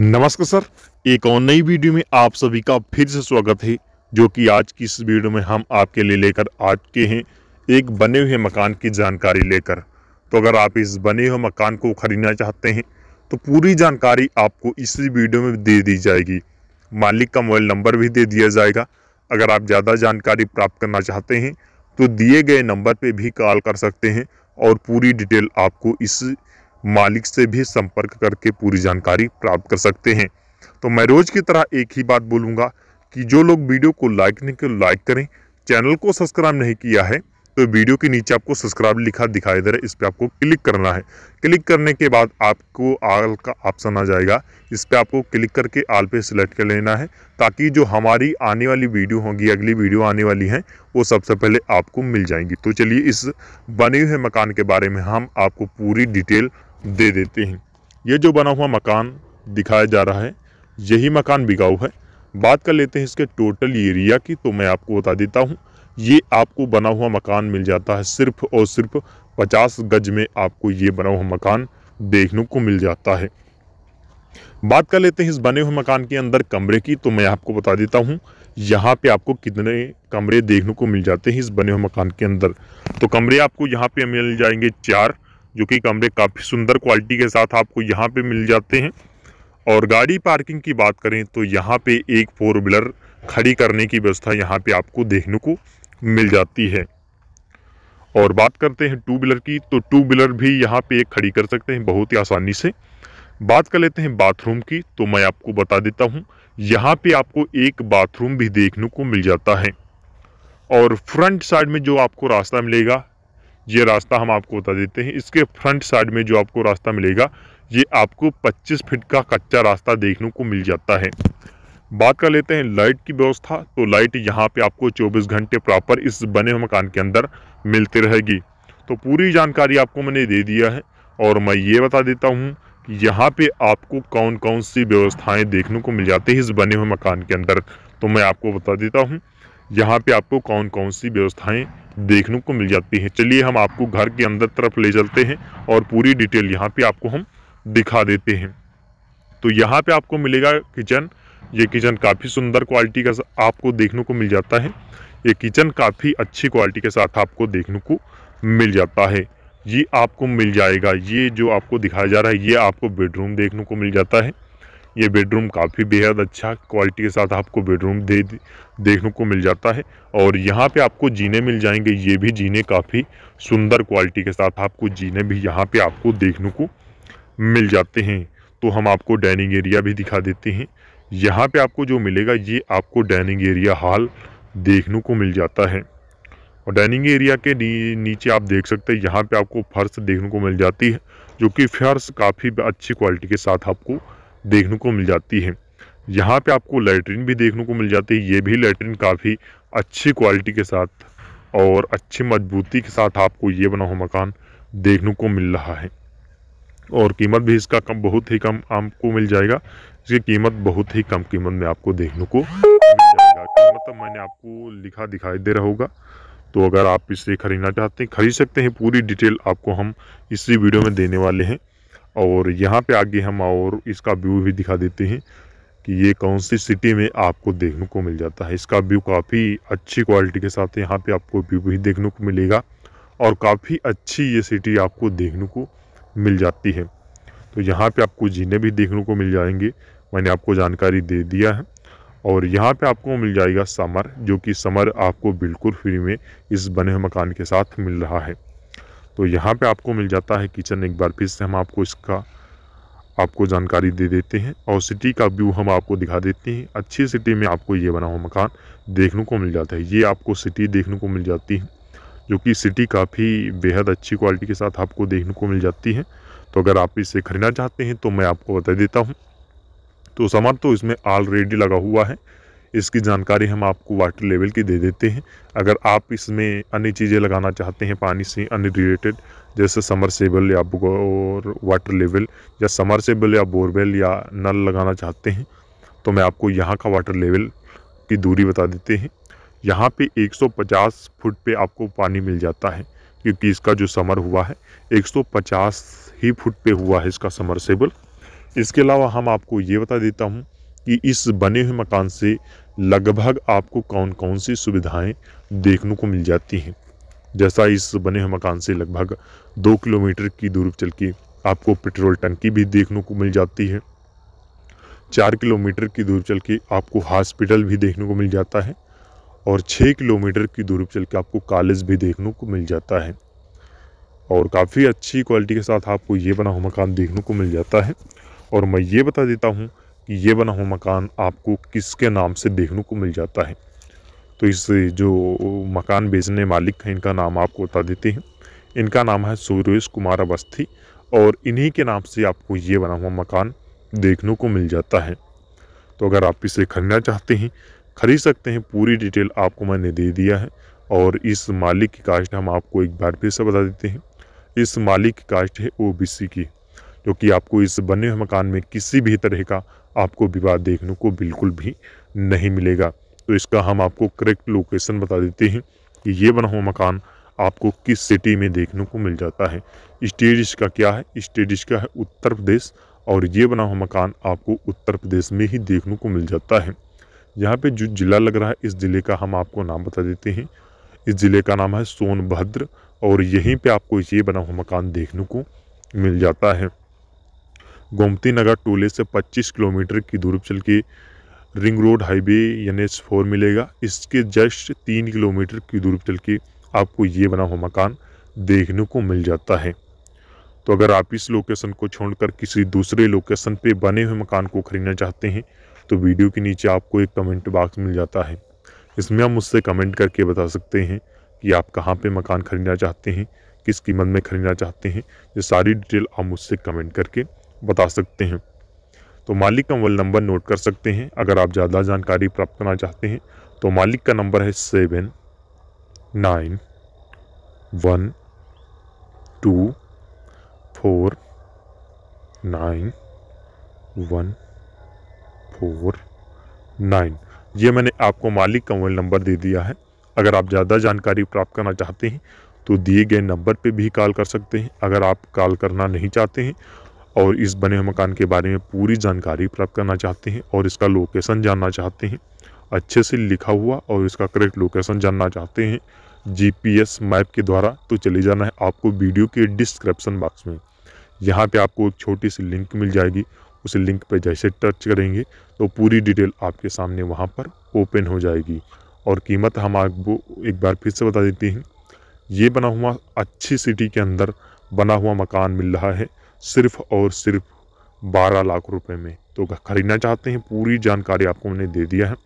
नमस्कार सर एक और नई वीडियो में आप सभी का फिर से स्वागत है जो कि आज की इस वीडियो में हम आपके लिए लेकर आ चुके हैं एक बने हुए मकान की जानकारी लेकर तो अगर आप इस बने हुए मकान को खरीदना चाहते हैं तो पूरी जानकारी आपको इसी वीडियो में दे दी जाएगी मालिक का मोबाइल नंबर भी दे दिया जाएगा अगर आप ज़्यादा जानकारी प्राप्त करना चाहते हैं तो दिए गए नंबर पर भी कॉल कर सकते हैं और पूरी डिटेल आपको इस मालिक से भी संपर्क करके पूरी जानकारी प्राप्त कर सकते हैं तो मैं रोज़ की तरह एक ही बात बोलूँगा कि जो लोग वीडियो को लाइक नहीं कर लाइक करें चैनल को सब्सक्राइब नहीं किया है तो वीडियो के नीचे आपको सब्सक्राइब लिखा दिखाई दे रहा है इस पर आपको क्लिक करना है क्लिक करने के बाद आपको आल का ऑप्शन आ जाएगा इस पर आपको क्लिक करके आल पे सिलेक्ट कर लेना है ताकि जो हमारी आने वाली वीडियो होगी अगली वीडियो आने वाली है वो सबसे पहले आपको मिल जाएंगी तो चलिए इस बने हुए मकान के बारे में हम आपको पूरी डिटेल दे देते हैं ये जो बना हुआ मकान दिखाया जा रहा है यही मकान बिकाऊ है बात कर लेते हैं इसके टोटल एरिया की तो मैं आपको बता देता हूँ ये आपको बना हुआ मकान मिल जाता है सिर्फ और सिर्फ पचास गज में आपको ये बना हुआ मकान देखने को मिल जाता है बात कर लेते हैं इस बने हुए मकान के अंदर कमरे की तो मैं आपको बता देता हूँ यहाँ पे आपको कितने कमरे देखने को मिल जाते हैं इस बने हुए मकान के अंदर तो कमरे आपको यहाँ पे मिल जाएंगे चार जो कि कमरे काफ़ी सुंदर क्वालिटी के साथ आपको यहाँ पे मिल जाते हैं और गाड़ी पार्किंग की बात करें तो यहाँ पे एक फोर व्हीलर खड़ी करने की व्यवस्था यहाँ पे आपको देखने को मिल जाती है और बात करते हैं टू व्हीलर की तो टू व्हीलर भी यहाँ पे एक खड़ी कर सकते हैं बहुत ही आसानी से बात कर लेते हैं बाथरूम की तो मैं आपको बता देता हूँ यहाँ पर आपको एक बाथरूम भी देखने को मिल जाता है और फ्रंट साइड में जो आपको रास्ता मिलेगा ये रास्ता हम आपको बता देते हैं इसके फ्रंट साइड में जो आपको रास्ता मिलेगा ये आपको 25 फीट का कच्चा रास्ता देखने को मिल जाता है बात कर लेते हैं लाइट की व्यवस्था तो लाइट यहाँ पे आपको 24 घंटे प्रॉपर इस बने हुए मकान के अंदर मिलती रहेगी तो पूरी जानकारी आपको मैंने दे दिया है और मैं ये बता देता हूँ कि यहाँ पे आपको कौन कौन सी व्यवस्थाएँ देखने को मिल जाती है इस बने हुए मकान के अंदर तो मैं आपको बता देता हूँ यहाँ पे आपको कौन कौन सी व्यवस्थाएँ देखने को मिल जाती है चलिए हम आपको घर के अंदर तरफ ले चलते हैं और पूरी डिटेल यहाँ पे आपको हम दिखा देते हैं तो यहाँ पे आपको मिलेगा किचन ये किचन काफ़ी सुंदर क्वालिटी का आपको देखने को मिल जाता है ये किचन काफ़ी अच्छी क्वालिटी के साथ आपको देखने को मिल जाता है ये आपको मिल जाएगा ये जो आपको दिखाया जा रहा है ये आपको बेडरूम देखने को मिल जाता है ये बेडरूम काफ़ी बेहद अच्छा क्वालिटी के साथ आपको बेडरूम दे देखने को मिल जाता है और यहाँ पे आपको जीने मिल जाएंगे ये भी जीने काफ़ी सुंदर क्वालिटी के साथ आपको जीने भी यहाँ पे आपको देखने को मिल जाते हैं तो हम आपको डाइनिंग एरिया भी दिखा देते हैं यहाँ पे आपको जो मिलेगा ये आपको डाइनिंग एरिया हॉल देखने को मिल जाता है और डाइनिंग एरिया के नीचे आप देख सकते हैं यहाँ पे आपको फर्श देखने को मिल जाती है जो कि फर्श काफ़ी अच्छी क्वालिटी के साथ आपको देखने को मिल जाती है यहाँ पे आपको लेटरिन भी देखने को मिल जाती है ये भी लेटरिन काफ़ी अच्छी क्वालिटी के साथ और अच्छी मजबूती के साथ आपको ये बना हुआ मकान देखने को मिल रहा है और कीमत भी इसका कम बहुत ही कम आपको मिल जाएगा इसकी कीमत बहुत ही कम कीमत में आपको देखने को मिल जाएगा कीमत तो मैंने आपको लिखा दिखाई दे रहा होगा तो अगर आप इसे खरीदना चाहते हैं खरीद सकते हैं पूरी डिटेल आपको हम इसी वीडियो में देने वाले हैं और यहाँ पे आगे हम और इसका व्यू भी दिखा देते हैं कि ये कौन सी सिटी में आपको देखने को मिल जाता है इसका व्यू काफ़ी अच्छी क्वालिटी के साथ यहाँ पे आपको व्यू भी देखने को मिलेगा और काफ़ी अच्छी ये सिटी आपको देखने को मिल जाती है तो यहाँ पे आपको जीने भी देखने को मिल जाएंगे मैंने आपको जानकारी दे दिया है और यहाँ पर आपको मिल जाएगा समर जो कि समर आपको बिल्कुल फ्री में इस बने मकान के साथ मिल रहा है तो यहाँ पे आपको मिल जाता है किचन एक बार फिर से हम आपको इसका आपको जानकारी दे देते हैं और सिटी का व्यू हम आपको दिखा देते हैं अच्छी सिटी में आपको ये बना हुआ मकान देखने को मिल जाता है ये आपको सिटी देखने को मिल जाती है जो कि सिटी काफ़ी बेहद अच्छी क्वालिटी के साथ आपको देखने को मिल जाती है तो अगर आप इसे ख़रीदना चाहते हैं तो मैं आपको बता देता हूँ तो सामान तो इसमें ऑलरेडी लगा हुआ है इसकी जानकारी हम आपको वाटर लेवल की दे देते हैं अगर आप इसमें अन्य चीज़ें लगाना चाहते हैं पानी से अन्य रिलेटेड जैसे समरसेबल या और वाटर लेवल या समरसेबल या बोरवेल या नल लगाना चाहते हैं तो मैं आपको यहाँ का वाटर लेवल की दूरी बता देते हैं यहाँ पे 150 फुट पे आपको पानी मिल जाता है क्योंकि इसका जो समर हुआ है 150 ही फुट पे हुआ है इसका समरसेबल इसके अलावा हम आपको ये बता देता हूँ कि इस बने हुए मकान से लगभग आपको कौन कौन सी सुविधाएं देखने को मिल जाती हैं जैसा इस बने हुए मकान से लगभग दो किलोमीटर की दूरी चल के आपको पेट्रोल टंकी भी देखने को मिल जाती है चार किलोमीटर की दूरी चल के आपको हॉस्पिटल भी देखने को मिल जाता है और छः किलोमीटर की दूरी चल के आपको कॉलेज भी देखने को मिल जाता है और काफ़ी अच्छी क्वालिटी के साथ आपको ये बना हुआ मकान देखने को मिल जाता है और मैं ये बता देता हूँ ये बना हुआ मकान आपको किसके नाम से देखने को मिल जाता है तो इस जो मकान बेचने मालिक हैं इनका नाम आपको बता देते हैं इनका नाम है सुरेश कुमार अवस्थी और इन्हीं के नाम से आपको ये बना हुआ मकान देखने को मिल जाता है तो अगर आप इसे खरीदना चाहते हैं खरीद सकते हैं पूरी डिटेल आपको मैंने दे दिया है और इस मालिक की कास्ट हम आपको एक बार फिर से बता देते हैं इस मालिक की कास्ट है ओबीसी की जो कि आपको इस बने हुए मकान में किसी भी तरह का आपको विवाद देखने को बिल्कुल भी नहीं मिलेगा तो इसका हम आपको करेक्ट लोकेशन बता देते हैं कि ये बना हुआ मकान आपको किस सिटी में देखने को मिल जाता है स्टेट इसका क्या है स्टेट इसका है उत्तर प्रदेश और ये बना हुआ मकान आपको उत्तर प्रदेश में ही देखने को मिल जाता है यहाँ पे जो ज़िला लग रहा है इस ज़िले का हम आपको नाम बता देते हैं इस ज़िले का नाम है सोनभद्र और यहीं पे आपको ये बना हुआ मकान देखने को मिल जाता है गोमती नगर टोले से 25 किलोमीटर की दूरी पर चल के ring road highway N H four मिलेगा इसके जस्ट तीन किलोमीटर की दूरी चल के आपको ये बना हुआ मकान देखने को मिल जाता है तो अगर आप इस लोकेशन को छोड़कर किसी दूसरे लोकेशन पे बने हुए मकान को खरीदना चाहते हैं तो वीडियो के नीचे आपको एक कमेंट बॉक्स मिल जाता है इसमें आप मुझसे कमेंट करके बता सकते हैं कि आप कहाँ पे मकान खरीदना चाहते हैं किस कीमत में खरीदना चाहते हैं ये सारी डिटेल आप मुझसे कमेंट करके बता सकते हैं तो मालिक का मोबाइल नंबर नोट कर सकते हैं अगर आप ज़्यादा जानकारी प्राप्त करना चाहते हैं तो मालिक का नंबर है seven nine one two four nine one four nine ये मैंने आपको मालिक का मोबाइल नंबर दे दिया है अगर आप ज़्यादा जानकारी प्राप्त करना चाहते हैं तो दिए गए नंबर पे भी कॉल कर सकते हैं अगर आप कॉल करना नहीं चाहते हैं और इस बने हुए मकान के बारे में पूरी जानकारी प्राप्त करना चाहते हैं और इसका लोकेशन जानना चाहते हैं अच्छे से लिखा हुआ और इसका करेक्ट लोकेशन जानना चाहते हैं जीपीएस मैप के द्वारा तो चले जाना है आपको वीडियो के डिस्क्रिप्शन बॉक्स में यहाँ पे आपको एक छोटी सी लिंक मिल जाएगी उस लिंक पर जैसे टच करेंगे तो पूरी डिटेल आपके सामने वहाँ पर ओपन हो जाएगी और कीमत हम आपको एक बार फिर से बता देते हैं ये बना हुआ अच्छी सिटी के अंदर बना हुआ मकान मिल रहा है सिर्फ और सिर्फ बारह लाख रुपए में तो खरीदना चाहते हैं पूरी जानकारी आपको मैंने दे दिया है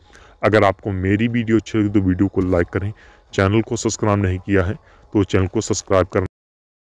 अगर आपको मेरी वीडियो अच्छी लगी तो वीडियो को लाइक करें चैनल को सब्सक्राइब नहीं किया है तो चैनल को सब्सक्राइब करना